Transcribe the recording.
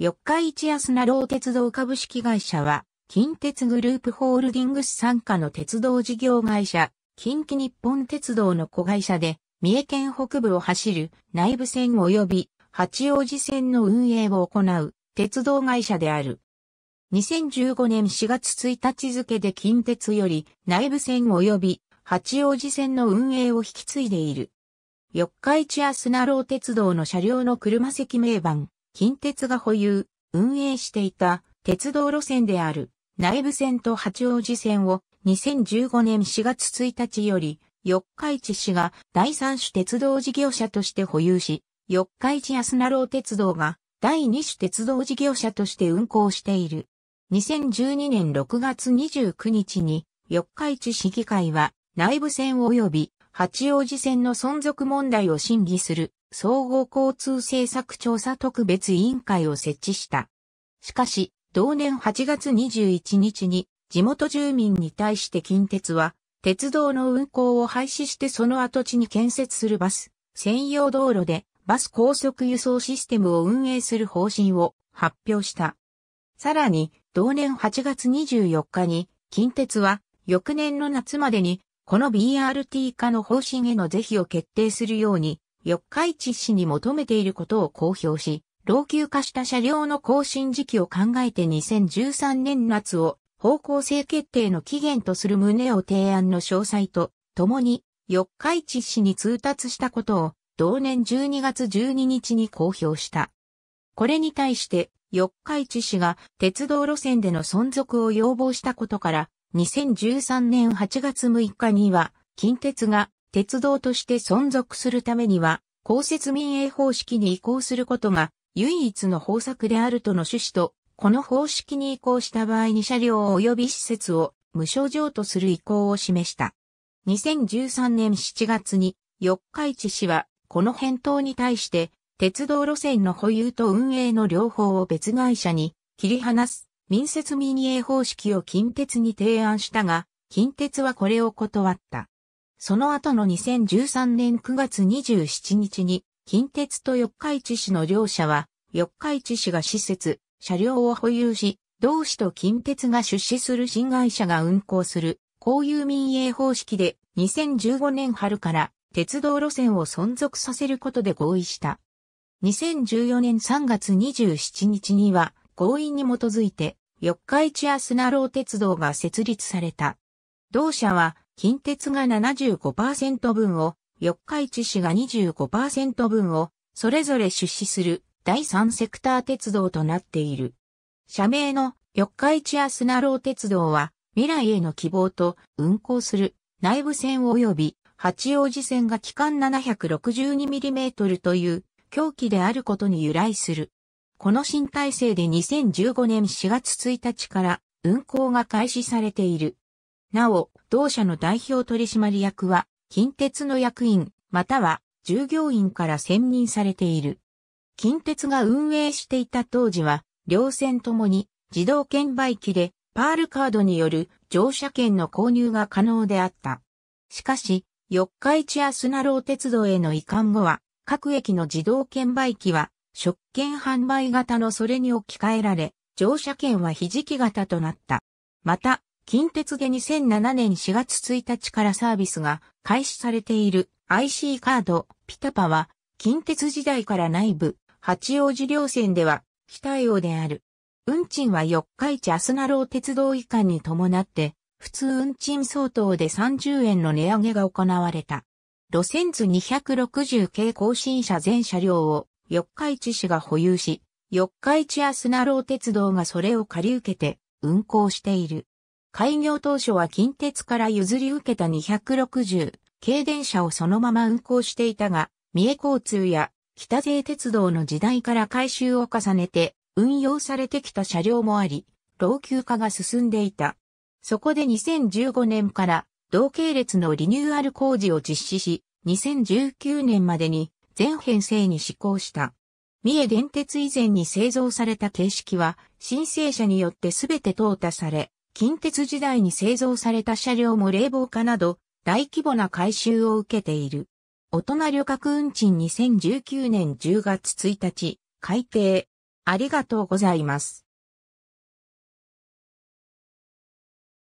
四日市安奈老鉄道株式会社は、近鉄グループホールディングス参加の鉄道事業会社、近畿日本鉄道の子会社で、三重県北部を走る内部線及び八王子線の運営を行う鉄道会社である。2015年4月1日付で近鉄より内部線及び八王子線の運営を引き継いでいる。四日市安奈老鉄道の車両の車席名板、近鉄が保有、運営していた鉄道路線である内部線と八王子線を2015年4月1日より四日市市が第三種鉄道事業者として保有し、四日市安奈郎鉄道が第二種鉄道事業者として運行している。2012年6月29日に四日市市議会は内部線及び八王子線の存続問題を審議する総合交通政策調査特別委員会を設置した。しかし、同年8月21日に地元住民に対して近鉄は鉄道の運行を廃止してその跡地に建設するバス専用道路でバス高速輸送システムを運営する方針を発表した。さらに同年8月24日に近鉄は翌年の夏までにこの BRT 化の方針への是非を決定するように四日市市に求めていることを公表し、老朽化した車両の更新時期を考えて2013年夏を方向性決定の期限とする旨を提案の詳細と、共に、四日市市に通達したことを、同年12月12日に公表した。これに対して、四日市市が鉄道路線での存続を要望したことから、2013年8月6日には、近鉄が鉄道として存続するためには、公設民営方式に移行することが唯一の方策であるとの趣旨と、この方式に移行した場合に車両及び施設を無償譲渡する意向を示した。2013年7月に、四日市市は、この返答に対して、鉄道路線の保有と運営の両方を別会社に切り離す民設民営方式を近鉄に提案したが、近鉄はこれを断った。その後の2013年9月27日に、近鉄と四日市市の両社は、四日市市が施設、車両を保有し、同市と近鉄が出資する新会社が運行する、公有民営方式で、2015年春から鉄道路線を存続させることで合意した。2014年3月27日には、合意に基づいて、四日市アスナロー鉄道が設立された。同社は、近鉄が75%分を、四日市市が25%分を、それぞれ出資する第三セクター鉄道となっている。社名の四日市アスナロー鉄道は、未来への希望と運行する内部線及び八王子線が期間 762mm という狂気であることに由来する。この新体制で2015年4月1日から運行が開始されている。なお、同社の代表取締役は、近鉄の役員、または従業員から選任されている。近鉄が運営していた当時は、両線ともに自動券売機でパールカードによる乗車券の購入が可能であった。しかし、四日市や砂老鉄道への移管後は、各駅の自動券売機は、食券販売型のそれに置き換えられ、乗車券はひじき型となった。また、近鉄で2007年4月1日からサービスが開始されている IC カードピタパは近鉄時代から内部八王子両線では非対応である。運賃は四日市アスナロー鉄道以下に伴って普通運賃相当で30円の値上げが行われた。路線図260系更新車全車両を四日市市が保有し、四日市アスナロー鉄道がそれを借り受けて運行している。開業当初は近鉄から譲り受けた260軽電車をそのまま運行していたが、三重交通や北勢鉄道の時代から改修を重ねて運用されてきた車両もあり、老朽化が進んでいた。そこで2015年から同系列のリニューアル工事を実施し、2019年までに全編成に施行した。三重電鉄以前に製造された形式は、申請者によって全て淘汰され、近鉄時代に製造された車両も冷房化など大規模な改修を受けている。大人旅客運賃2019年10月1日、改定。ありがとうございます。